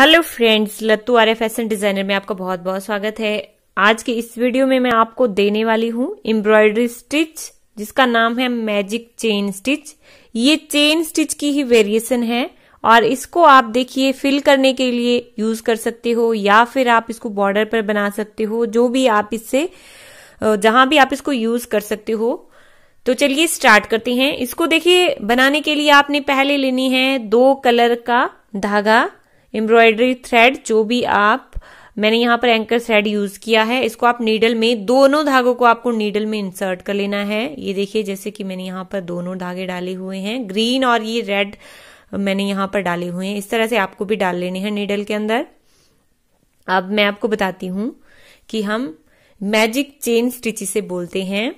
hello friends Lattu Arya fashion designer में आपका बहुत बहुत स्वागत है आज के इस वीडियो में मैं आपको देने वाली हूँ एम्ब्रॉयडरी स्टिच जिसका नाम है मैजिक चेन स्टिच ये चेन स्टिच की ही वेरिएशन है और इसको आप देखिए फिल करने के लिए यूज कर सकते हो या फिर आप इसको बॉर्डर पर बना सकते हो जो भी आप इससे जहां भी आप इसको यूज कर सकते हो तो चलिए स्टार्ट करते हैं इसको देखिए बनाने के लिए आपने पहले लेनी है दो कलर का धागा एम्ब्रॉयडरी थ्रेड जो भी आप मैंने यहां पर एंकर थ्रेड यूज किया है इसको आप नीडल में दोनों धागों को आपको नीडल में इंसर्ट कर लेना है ये देखिए जैसे कि मैंने यहां पर दोनों धागे डाले हुए हैं ग्रीन और ये रेड मैंने यहां पर डाले हुए हैं इस तरह से आपको भी डाल लेने हैं नीडल के अंदर अब मैं आपको बताती हूं कि हम मैजिक चेन स्टिचि से बोलते हैं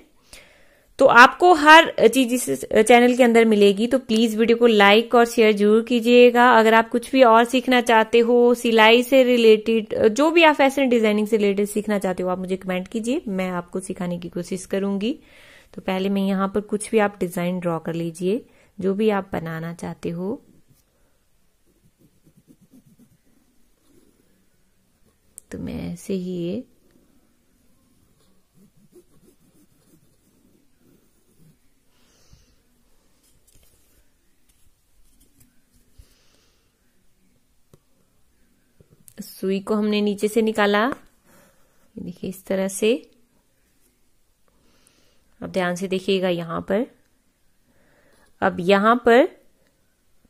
तो आपको हर चीज इस चैनल के अंदर मिलेगी तो प्लीज वीडियो को लाइक और शेयर जरूर कीजिएगा अगर आप कुछ भी और सीखना चाहते हो सिलाई से रिलेटेड जो भी आप फैशन डिजाइनिंग से रिलेटेड सीखना चाहते हो आप मुझे कमेंट कीजिए मैं आपको सिखाने की कोशिश करूंगी तो पहले मैं यहां पर कुछ भी आप डिजाइन ड्रॉ कर लीजिए जो भी आप बनाना चाहते हो तो मैं ऐसे ही ये सुई को हमने नीचे से निकाला देखिए इस तरह से अब ध्यान से देखिएगा यहां पर अब यहां पर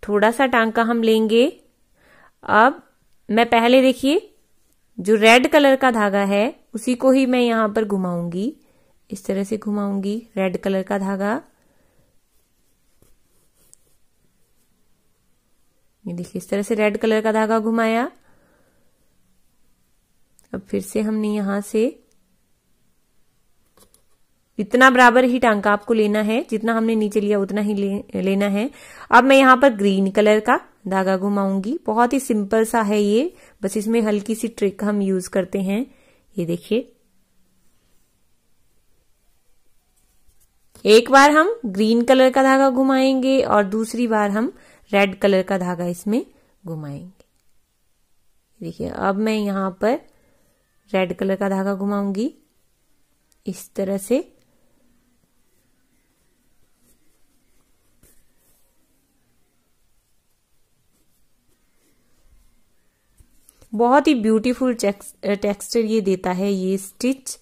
थोड़ा सा टांका हम लेंगे अब मैं पहले देखिए जो रेड कलर का धागा है उसी को ही मैं यहां पर घुमाऊंगी इस तरह से घुमाऊंगी रेड कलर का धागा ये देखिए इस तरह से रेड कलर का धागा घुमाया अब फिर से हमने यहां से इतना बराबर ही टांका आपको लेना है जितना हमने नीचे लिया उतना ही ले, लेना है अब मैं यहां पर ग्रीन कलर का धागा घुमाऊंगी बहुत ही सिंपल सा है ये बस इसमें हल्की सी ट्रिक हम यूज करते हैं ये देखिए एक बार हम ग्रीन कलर का धागा घुमाएंगे और दूसरी बार हम रेड कलर का धागा इसमें घुमाएंगे देखिए अब मैं यहां पर रेड कलर का धागा घुमाऊंगी इस तरह से बहुत ही ब्यूटीफुल टेक्सचर ये देता है ये स्टिच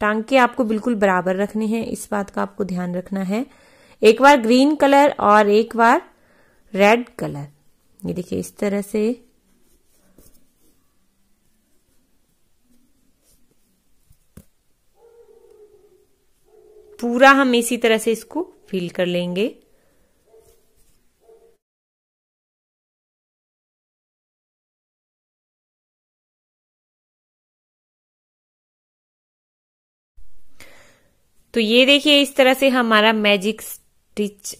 टांके आपको बिल्कुल बराबर रखने हैं इस बात का आपको ध्यान रखना है एक बार ग्रीन कलर और एक बार रेड कलर ये देखिए इस तरह से पूरा हम इसी तरह से इसको फिल कर लेंगे तो ये देखिए इस तरह से हमारा magic stitch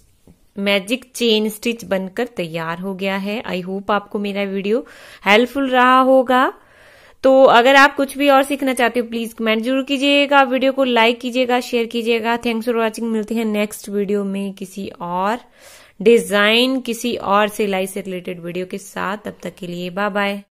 magic chain stitch बनकर तैयार हो गया है आई होप आपको मेरा वीडियो हेल्पफुल रहा होगा तो अगर आप कुछ भी और सीखना चाहते हो प्लीज कमेंट जरूर कीजिएगा वीडियो को लाइक कीजिएगा शेयर कीजिएगा थैंक्स फॉर वॉचिंग मिलते हैं नेक्स्ट वीडियो में किसी और डिजाइन किसी और सिलाई से रिलेटेड वीडियो के साथ तब तक के लिए बाय बाय